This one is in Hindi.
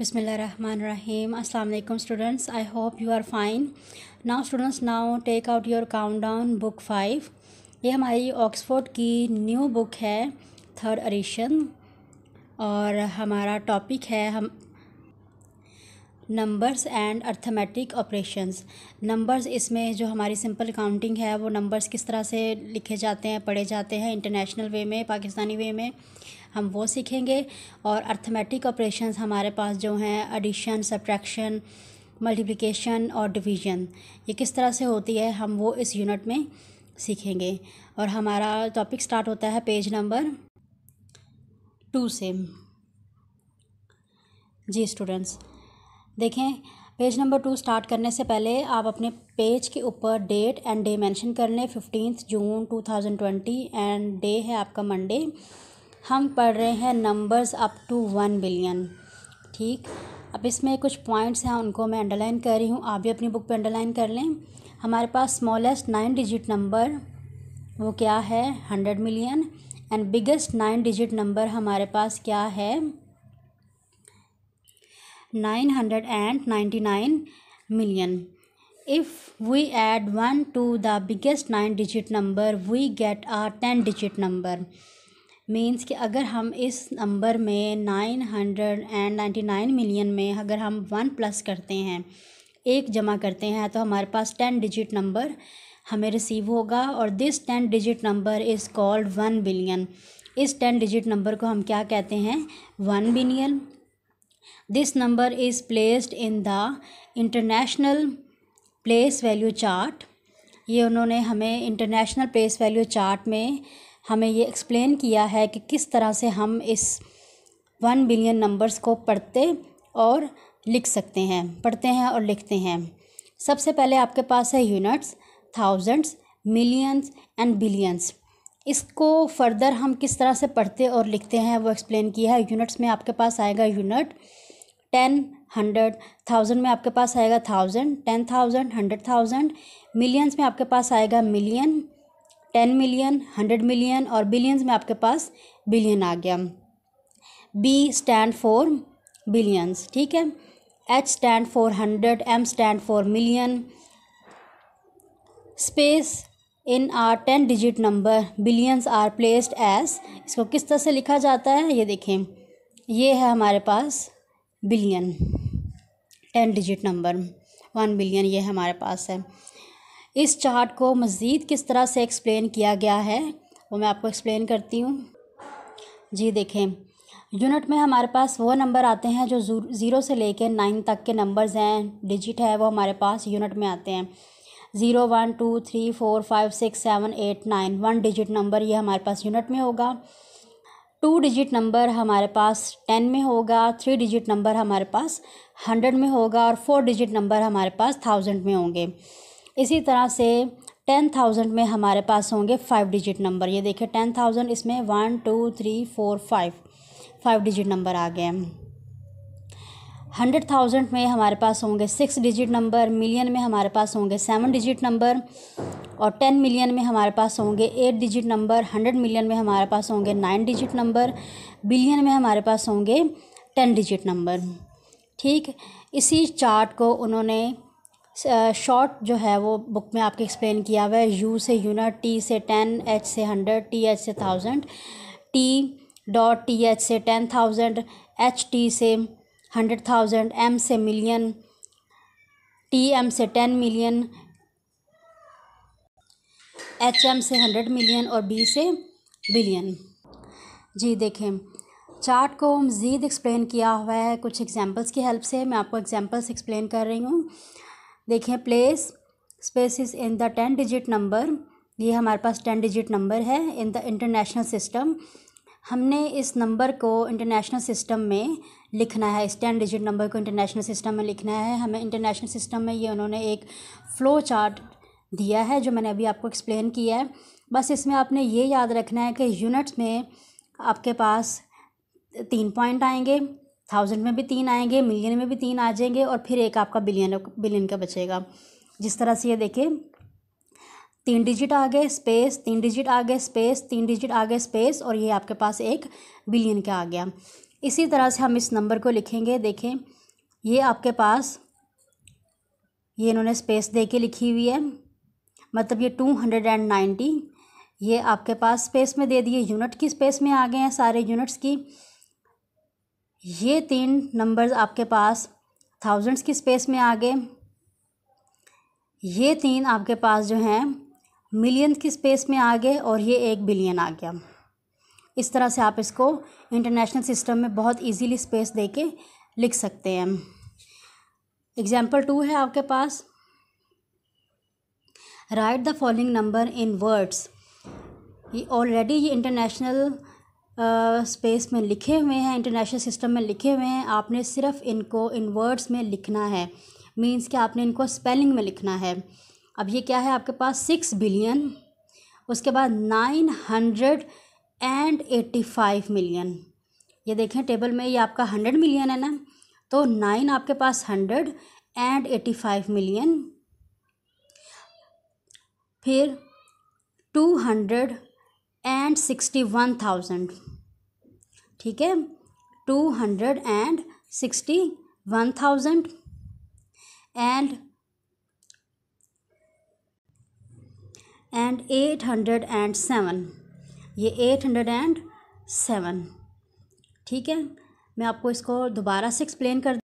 Bismillahirrahmanirrahim. Assalamu students I hope you are fine fine. Students students take out your countdown book five ये हमारी ऑक्सफोर्ड की न्यू बुक है थर्ड एडिशन और हमारा टॉपिक है हम numbers and arithmetic operations numbers इसमें जो हमारी सिंपल काउंटिंग है वो नंबर्स किस तरह से लिखे जाते हैं पढ़े जाते हैं इंटरनेशनल वे में पाकिस्तानी वे में हम वो सीखेंगे और अर्थमेटिक ऑपरेशन हमारे पास जो हैं एडिशन सब्ट्रैक्शन मल्टीप्लिकेशन और डिवीज़न ये किस तरह से होती है हम वो इस यूनिट में सीखेंगे और हमारा टॉपिक स्टार्ट होता है पेज नंबर टू से जी स्टूडेंट्स देखें पेज नंबर टू स्टार्ट करने से पहले आप अपने पेज के ऊपर डेट एंड डे मेंशन कर लें fifteen June two thousand twenty and day है आपका मंडे हम पढ़ रहे हैं numbers up to one billion ठीक अब इसमें कुछ पॉइंट्स हैं उनको मैं अंडरलाइन कर रही हूँ आप भी अपनी बुक पर अंडरलाइन कर लें हमारे पास स्मॉलेस्ट नाइन डिजिट नंबर वो क्या है hundred million and biggest nine digit number हमारे पास क्या है nine hundred and ninety nine million if we add one to the biggest nine digit number we get are ten digit number means कि अगर हम इस नंबर में nine hundred and ninety nine million में अगर हम वन प्लस करते हैं एक जमा करते हैं तो हमारे पास टेन डिजिट नंबर हमें रिसीव होगा और this ten digit number is called one billion इस टेन डिजिट नंबर को हम क्या कहते हैं one billion this number is placed in the international place value chart ये उन्होंने हमें इंटरनेशनल प्लेस वैल्यू चार्ट में हमें ये एक्सप्लेन किया है कि किस तरह से हम इस वन बिलियन नंबर्स को पढ़ते और लिख सकते हैं पढ़ते हैं और लिखते हैं सबसे पहले आपके पास है units thousands millions and billions इसको फर्दर हम किस तरह से पढ़ते और लिखते हैं वो एक्सप्लेन किया है यूनिट्स में आपके पास आएगा यूनिट टेन हंड्रेड थाउजेंड में आपके पास आएगा thousand ten thousand hundred thousand millions में आपके पास आएगा million ten million hundred million और बिलियंस में आपके पास बिलियन आ गया बी स्टैंड फॉर बिलियंस ठीक है H stand for hundred M stand for million space in are ten digit number billions are placed as इसको किस तरह से लिखा जाता है ये देखें ये है हमारे पास billion ten digit number one billion ये हमारे पास है इस चार्ट को मज़ीद किस तरह से एक्सप्लेन किया गया है वो मैं आपको एक्सप्लेन करती हूँ जी देखें यूनिट में हमारे पास वो नंबर आते हैं जो ज़ीरो से लेकर नाइन तक के नंबर्स हैं डिजिट है वो हमारे पास यूनिट में आते हैं zero one two three four five six seven eight nine one digit number ये हमारे पास यूनिट में होगा टू डिजिट नंबर हमारे पास टेन में होगा थ्री डिजिट नंबर हमारे पास हंड्रेड में होगा और फोर डिजिट नंबर हमारे पास थाउजेंड में होंगे इसी तरह से टेन थाउजेंड में हमारे पास होंगे फाइव डिजिट नंबर ये देखिए टेन थाउजेंड इसमें one two three four five five digit number आ गए हंड्रेड थाउजेंड में हमारे पास होंगे सिक्स डिजिट नंबर मिलियन में हमारे पास होंगे सेवन डिजिट नंबर और टेन मिलियन में हमारे पास होंगे eight digit number hundred million में हमारे पास होंगे नाइन डिजिट नंबर बिलियन में हमारे पास होंगे टेन डिजिट नंबर ठीक इसी चार्ट को उन्होंने शॉर्ट जो है वो बुक में आपके एक्सप्लेन किया हुआ है यू से यूनिट टी से टेन एच से हंड्रेड टी एच से thousand T dot T H से टेन थाउजेंड एच टी से हंड्रेड थाउजेंड एम से मिलियन टी एम से टेन मिलियन एच एम से हंड्रेड मिलियन और बी से बिलियन जी देखें चार्ट को मज़ीद एक्सप्लेन किया हुआ है कुछ एग्जांपल्स की हेल्प से मैं आपको एग्जांपल्स एक्सप्लेन कर रही हूँ देखें place space is in the ten digit number ये हमारे पास टेन डिजिट नंबर है इन द इंटरनेशनल सिस्टम हमने इस नंबर को इंटरनेशनल सिस्टम में लिखना है इस टेन डिजिट नंबर को इंटरनेशनल सिस्टम में लिखना है हमें इंटरनेशनल सिस्टम में ये उन्होंने एक फ़्लो चार्ट दिया है जो मैंने अभी आपको एक्सप्लेन किया है बस इसमें आपने ये याद रखना है कि यूनिट्स में आपके पास तीन पॉइंट आएंगे थाउजेंड में भी तीन आएंगे मिलियन में भी तीन आ जाएंगे और फिर एक आपका बिलियन बिलियन का बचेगा जिस तरह से ये देखिए तीन डिजिट आ गए स्पेस तीन डिजिट आ गए स्पेस तीन डिजिट आ गए स्पेस और ये आपके पास एक बिलियन का आ गया इसी तरह से हम इस नंबर को लिखेंगे देखें ये आपके पास ये इन्होंने स्पेस दे के लिखी हुई है मतलब ये टू हंड्रेड एंड नाइन्टी ये आपके पास स्पेस में दे दिए यूनिट की स्पेस में आ गए हैं सारे यूनिट्स की ये तीन नंबर्स आपके पास थाउजेंड्स की स्पेस में आ गए ये तीन आपके पास जो हैं मिलियन की स्पेस में आ गए और ये एक बिलियन आ गया इस तरह से आप इसको इंटरनेशनल सिस्टम में बहुत इजीली स्पेस दे के लिख सकते हैं एग्जांपल टू है आपके पास right the following number in words ये ऑलरेडी ये इंटरनेशनल स्पेस में लिखे हुए हैं इंटरनेशनल सिस्टम में लिखे हुए हैं आपने सिर्फ इनको इन वर्ड्स में लिखना है मींस कि आपने इनको स्पेलिंग में लिखना है अब ये क्या है आपके पास सिक्स बिलियन उसके बाद nine hundred and eighty five million ये देखें टेबल में ये आपका हंड्रेड मिलियन है ना तो नाइन आपके पास hundred and eighty five million फिर two hundred and sixty one thousand ठीक है two hundred and sixty one thousand and and eight hundred and seven ये एट हंड्रेड एंड सेवन ठीक है मैं आपको इसको दोबारा से एक्सप्लेन कर